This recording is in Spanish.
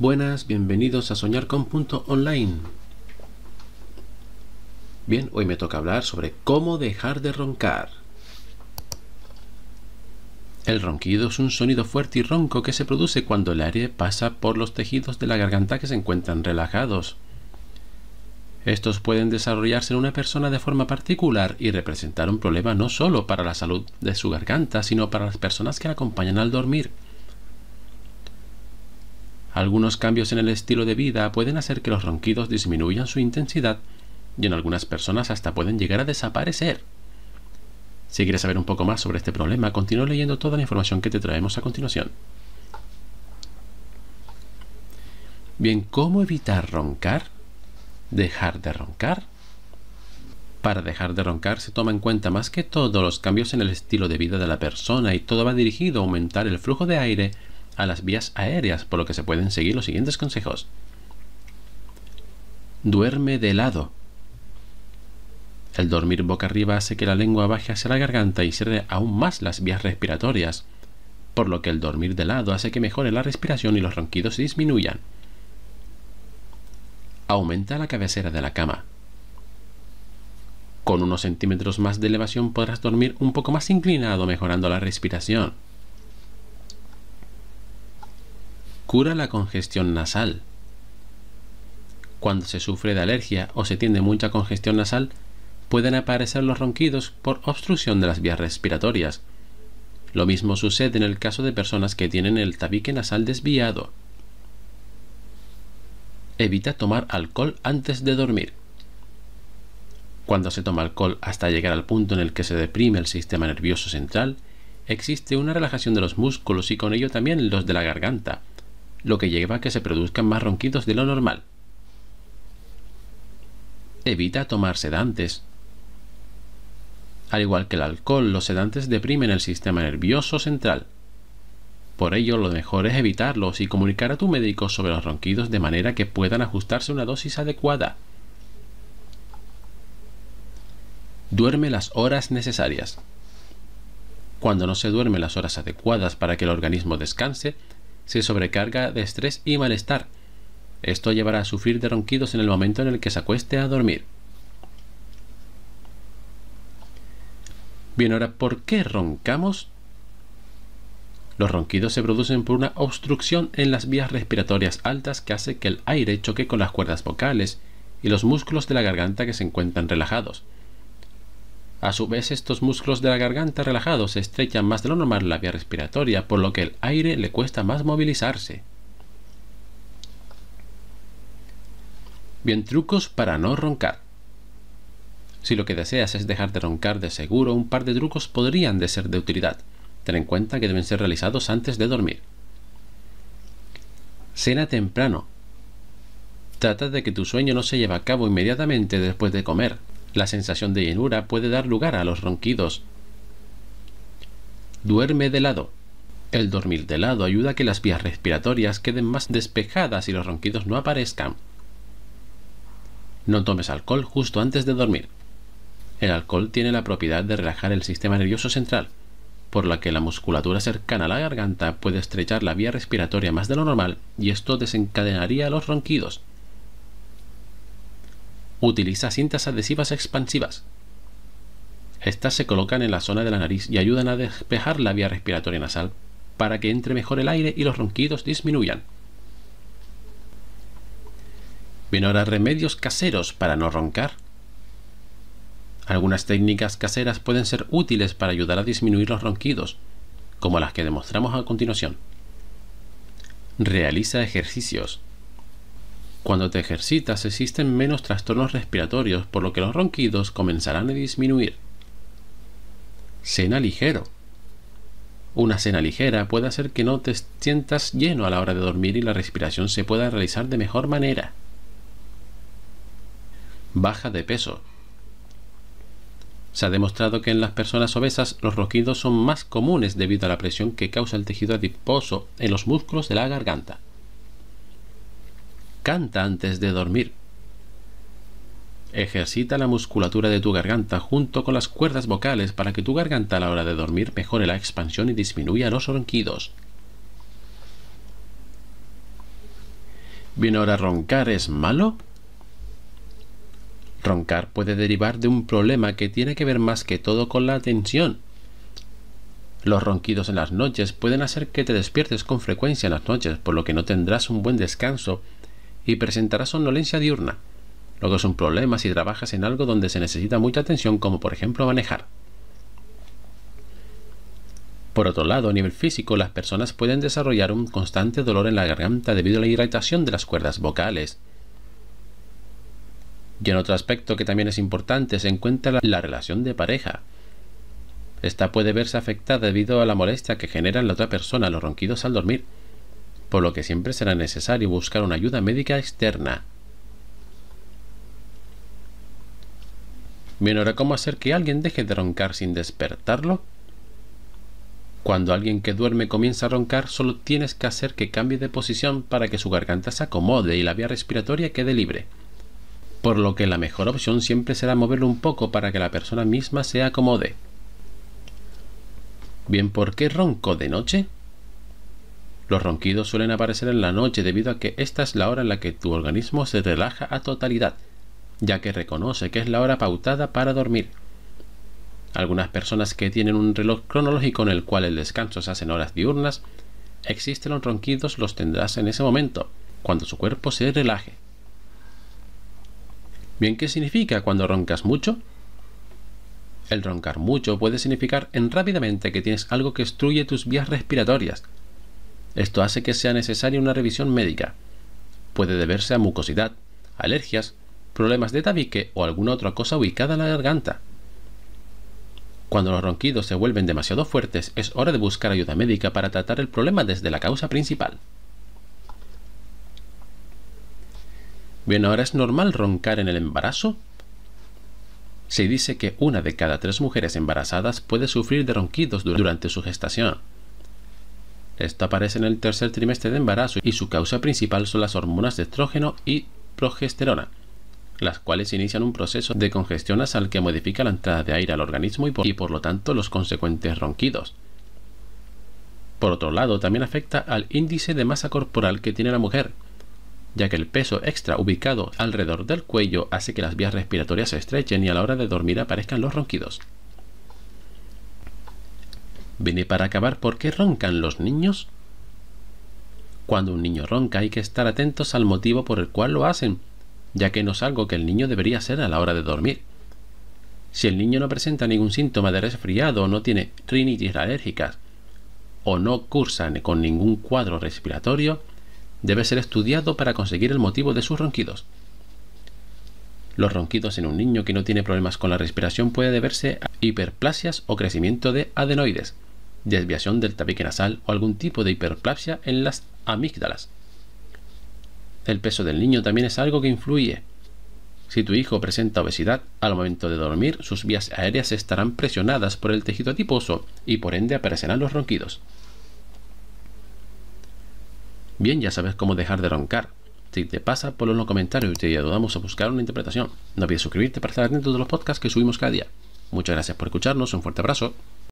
Buenas, bienvenidos a Soñar con punto online. Bien, hoy me toca hablar sobre cómo dejar de roncar. El ronquido es un sonido fuerte y ronco que se produce cuando el aire pasa por los tejidos de la garganta que se encuentran relajados. Estos pueden desarrollarse en una persona de forma particular y representar un problema no solo para la salud de su garganta, sino para las personas que la acompañan al dormir. Algunos cambios en el estilo de vida pueden hacer que los ronquidos disminuyan su intensidad y en algunas personas hasta pueden llegar a desaparecer. Si quieres saber un poco más sobre este problema, continúa leyendo toda la información que te traemos a continuación. Bien, ¿cómo evitar roncar? ¿Dejar de roncar? Para dejar de roncar se toma en cuenta más que todo los cambios en el estilo de vida de la persona y todo va dirigido a aumentar el flujo de aire a las vías aéreas, por lo que se pueden seguir los siguientes consejos. Duerme de lado. El dormir boca arriba hace que la lengua baje hacia la garganta y cierre aún más las vías respiratorias, por lo que el dormir de lado hace que mejore la respiración y los ronquidos se disminuyan. Aumenta la cabecera de la cama. Con unos centímetros más de elevación podrás dormir un poco más inclinado mejorando la respiración. Cura la congestión nasal. Cuando se sufre de alergia o se tiene mucha congestión nasal, pueden aparecer los ronquidos por obstrucción de las vías respiratorias. Lo mismo sucede en el caso de personas que tienen el tabique nasal desviado. Evita tomar alcohol antes de dormir. Cuando se toma alcohol hasta llegar al punto en el que se deprime el sistema nervioso central, existe una relajación de los músculos y con ello también los de la garganta lo que lleva a que se produzcan más ronquidos de lo normal. Evita tomar sedantes. Al igual que el alcohol, los sedantes deprimen el sistema nervioso central. Por ello, lo mejor es evitarlos y comunicar a tu médico sobre los ronquidos de manera que puedan ajustarse una dosis adecuada. Duerme las horas necesarias. Cuando no se duerme las horas adecuadas para que el organismo descanse, se sobrecarga de estrés y malestar. Esto llevará a sufrir de ronquidos en el momento en el que se acueste a dormir. Bien, ahora, ¿por qué roncamos? Los ronquidos se producen por una obstrucción en las vías respiratorias altas que hace que el aire choque con las cuerdas vocales y los músculos de la garganta que se encuentran relajados. A su vez, estos músculos de la garganta relajados se estrechan más de lo normal la vía respiratoria, por lo que el aire le cuesta más movilizarse. Bien, trucos para no roncar. Si lo que deseas es dejar de roncar de seguro, un par de trucos podrían de ser de utilidad. Ten en cuenta que deben ser realizados antes de dormir. Cena temprano. Trata de que tu sueño no se lleve a cabo inmediatamente después de comer, la sensación de llenura puede dar lugar a los ronquidos. Duerme de lado. El dormir de lado ayuda a que las vías respiratorias queden más despejadas y los ronquidos no aparezcan. No tomes alcohol justo antes de dormir. El alcohol tiene la propiedad de relajar el sistema nervioso central, por la que la musculatura cercana a la garganta puede estrechar la vía respiratoria más de lo normal y esto desencadenaría los ronquidos. Utiliza cintas adhesivas expansivas. Estas se colocan en la zona de la nariz y ayudan a despejar la vía respiratoria nasal para que entre mejor el aire y los ronquidos disminuyan. Bien, ahora remedios caseros para no roncar. Algunas técnicas caseras pueden ser útiles para ayudar a disminuir los ronquidos, como las que demostramos a continuación. Realiza ejercicios. Cuando te ejercitas existen menos trastornos respiratorios, por lo que los ronquidos comenzarán a disminuir. Cena ligero. Una cena ligera puede hacer que no te sientas lleno a la hora de dormir y la respiración se pueda realizar de mejor manera. Baja de peso. Se ha demostrado que en las personas obesas los ronquidos son más comunes debido a la presión que causa el tejido adiposo en los músculos de la garganta. Canta antes de dormir. Ejercita la musculatura de tu garganta junto con las cuerdas vocales para que tu garganta a la hora de dormir mejore la expansión y disminuya los ronquidos. Bien, ahora roncar es malo. Roncar puede derivar de un problema que tiene que ver más que todo con la atención. Los ronquidos en las noches pueden hacer que te despiertes con frecuencia en las noches, por lo que no tendrás un buen descanso y presentará somnolencia diurna, lo que es un problema si trabajas en algo donde se necesita mucha atención, como por ejemplo manejar. Por otro lado, a nivel físico, las personas pueden desarrollar un constante dolor en la garganta debido a la irritación de las cuerdas vocales. Y en otro aspecto que también es importante se encuentra la, la relación de pareja. Esta puede verse afectada debido a la molestia que genera en la otra persona los ronquidos al dormir, por lo que siempre será necesario buscar una ayuda médica externa. Bien, ahora, ¿cómo hacer que alguien deje de roncar sin despertarlo? Cuando alguien que duerme comienza a roncar, solo tienes que hacer que cambie de posición para que su garganta se acomode y la vía respiratoria quede libre. Por lo que la mejor opción siempre será moverlo un poco para que la persona misma se acomode. Bien, ¿por qué ronco de noche? Los ronquidos suelen aparecer en la noche debido a que esta es la hora en la que tu organismo se relaja a totalidad, ya que reconoce que es la hora pautada para dormir. Algunas personas que tienen un reloj cronológico en el cual el descanso se hace en horas diurnas, existen los ronquidos los tendrás en ese momento, cuando su cuerpo se relaje. Bien, ¿qué significa cuando roncas mucho? El roncar mucho puede significar en rápidamente que tienes algo que obstruye tus vías respiratorias, esto hace que sea necesaria una revisión médica. Puede deberse a mucosidad, alergias, problemas de tabique o alguna otra cosa ubicada en la garganta. Cuando los ronquidos se vuelven demasiado fuertes, es hora de buscar ayuda médica para tratar el problema desde la causa principal. Bien, ahora es normal roncar en el embarazo. Se dice que una de cada tres mujeres embarazadas puede sufrir de ronquidos durante su gestación. Esto aparece en el tercer trimestre de embarazo y su causa principal son las hormonas de estrógeno y progesterona, las cuales inician un proceso de congestión nasal que modifica la entrada de aire al organismo y por lo tanto los consecuentes ronquidos. Por otro lado, también afecta al índice de masa corporal que tiene la mujer, ya que el peso extra ubicado alrededor del cuello hace que las vías respiratorias se estrechen y a la hora de dormir aparezcan los ronquidos. Viene para acabar por qué roncan los niños. Cuando un niño ronca hay que estar atentos al motivo por el cual lo hacen, ya que no es algo que el niño debería hacer a la hora de dormir. Si el niño no presenta ningún síntoma de resfriado o no tiene rinitis alérgicas o no cursa con ningún cuadro respiratorio, debe ser estudiado para conseguir el motivo de sus ronquidos. Los ronquidos en un niño que no tiene problemas con la respiración puede deberse a hiperplasias o crecimiento de adenoides, desviación del tabique nasal o algún tipo de hiperplasia en las amígdalas. El peso del niño también es algo que influye. Si tu hijo presenta obesidad, al momento de dormir sus vías aéreas estarán presionadas por el tejido adiposo y por ende aparecerán los ronquidos. Bien, ya sabes cómo dejar de roncar. Si te pasa, ponlo en los comentarios y te ayudamos a buscar una interpretación. No olvides suscribirte para estar atento de los podcasts que subimos cada día. Muchas gracias por escucharnos, un fuerte abrazo.